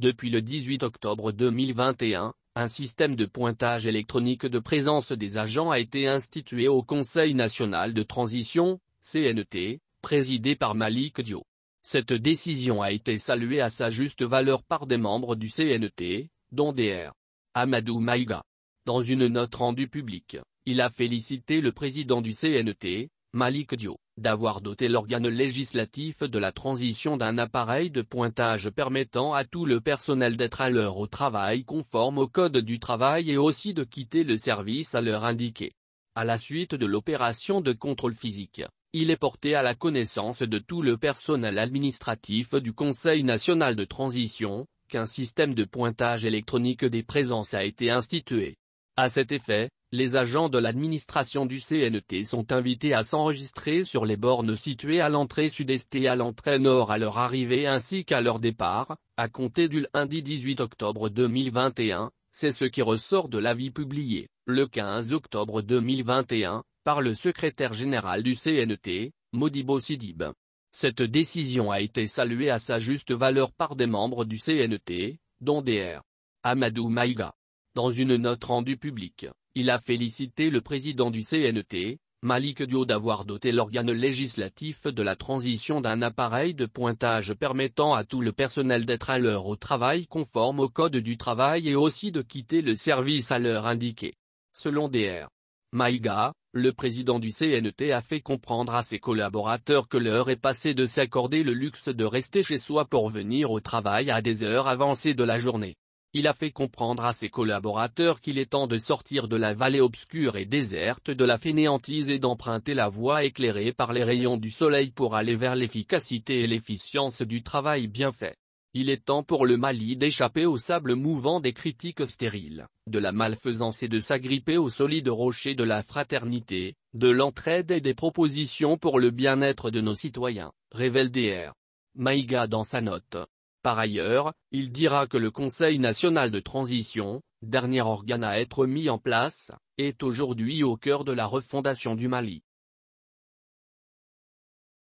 Depuis le 18 octobre 2021, un système de pointage électronique de présence des agents a été institué au Conseil national de transition, CNT, présidé par Malik Dio. Cette décision a été saluée à sa juste valeur par des membres du CNT, dont Dr. Amadou Maïga. Dans une note rendue publique, il a félicité le président du CNT, Malik Dio, d'avoir doté l'organe législatif de la transition d'un appareil de pointage permettant à tout le personnel d'être à l'heure au travail conforme au code du travail et aussi de quitter le service à l'heure indiquée. À la suite de l'opération de contrôle physique, il est porté à la connaissance de tout le personnel administratif du Conseil national de transition, qu'un système de pointage électronique des présences a été institué. À cet effet, les agents de l'administration du CNT sont invités à s'enregistrer sur les bornes situées à l'entrée sud-est et à l'entrée nord à leur arrivée ainsi qu'à leur départ, à compter du lundi 18 octobre 2021, c'est ce qui ressort de l'avis publié, le 15 octobre 2021, par le secrétaire général du CNT, Modibo Sidib. Cette décision a été saluée à sa juste valeur par des membres du CNT, dont DR. Amadou Maïga. Dans une note rendue publique, il a félicité le président du CNT, Malik Dio d'avoir doté l'organe législatif de la transition d'un appareil de pointage permettant à tout le personnel d'être à l'heure au travail conforme au code du travail et aussi de quitter le service à l'heure indiquée. Selon DR. Maïga, le président du CNT a fait comprendre à ses collaborateurs que l'heure est passée de s'accorder le luxe de rester chez soi pour venir au travail à des heures avancées de la journée il a fait comprendre à ses collaborateurs qu'il est temps de sortir de la vallée obscure et déserte de la fainéantise et d'emprunter la voie éclairée par les rayons du soleil pour aller vers l'efficacité et l'efficience du travail bien fait. Il est temps pour le Mali d'échapper au sable mouvant des critiques stériles, de la malfaisance et de s'agripper au solide rocher de la fraternité, de l'entraide et des propositions pour le bien-être de nos citoyens, révèle DR. Maïga dans sa note. Par ailleurs, il dira que le Conseil national de transition, dernier organe à être mis en place, est aujourd'hui au cœur de la refondation du Mali.